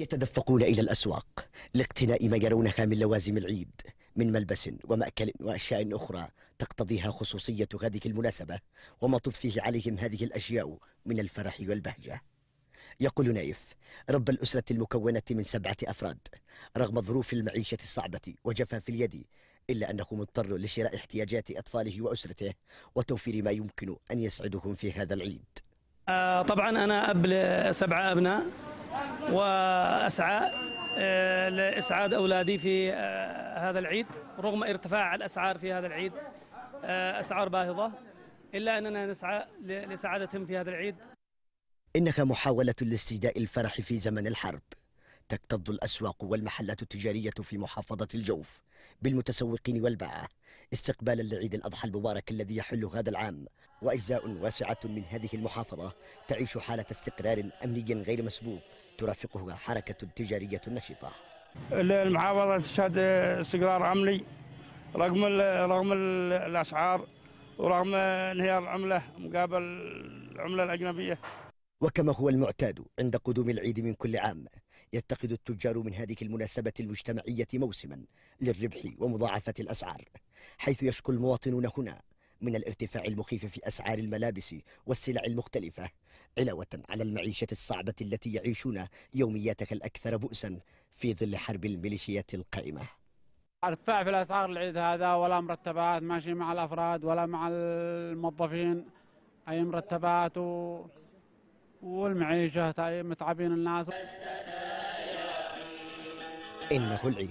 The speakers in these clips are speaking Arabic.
يتدفقون إلى الأسواق لاقتناء ما يرونها من لوازم العيد من ملبس ومأكل وأشياء أخرى تقتضيها خصوصية هذه المناسبة وما تضفيه عليهم هذه الأشياء من الفرح والبهجة يقول نايف رب الأسرة المكونة من سبعة أفراد رغم ظروف المعيشة الصعبة وجفاف اليد إلا أنه مضطر لشراء احتياجات أطفاله وأسرته وتوفير ما يمكن أن يسعدهم في هذا العيد آه، طبعا أنا أب سبعة أبناء واسعى آه، لاسعاد اولادي في آه، هذا العيد رغم ارتفاع الاسعار في هذا العيد آه، اسعار باهظه الا اننا نسعى لسعادتهم في هذا العيد انها محاوله لاستجداء الفرح في زمن الحرب تكتظ الأسواق والمحلات التجارية في محافظة الجوف بالمتسوقين والباعة استقبالا لعيد الأضحى المبارك الذي يحل هذا العام وأجزاء واسعة من هذه المحافظة تعيش حالة استقرار أمني غير مسبوق ترافقها حركة تجارية نشطة المحافظة تشهد استقرار أمني رغم رغم الأسعار ورغم انهيار العملة مقابل العملة الأجنبية وكما هو المعتاد عند قدوم العيد من كل عام يتخذ التجار من هذه المناسبة المجتمعية موسما للربح ومضاعفة الأسعار حيث يشكو المواطنون هنا من الارتفاع المخيف في أسعار الملابس والسلع المختلفة علاوة على المعيشة الصعبة التي يعيشون يومياتها الأكثر بؤسا في ظل حرب الميليشيات القائمة ارتفاع في الأسعار العيد هذا ولا مرتبات ماشي مع الأفراد ولا مع الموظفين أي مرتبات و... والمعيشة متعبين الناس إنه العيد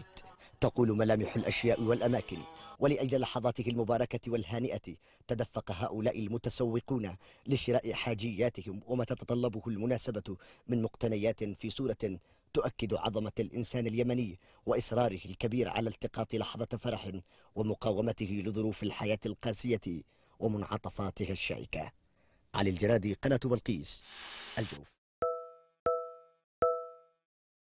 تقول ملامح الأشياء والأماكن ولأجل لحظاته المباركة والهانئة تدفق هؤلاء المتسوقون لشراء حاجياتهم وما تتطلبه المناسبة من مقتنيات في صورة تؤكد عظمة الإنسان اليمني وإصراره الكبير على التقاط لحظة فرح ومقاومته لظروف الحياة القاسية ومنعطفاتها الشائكة علي الجرادي قناة بلقيس الجوف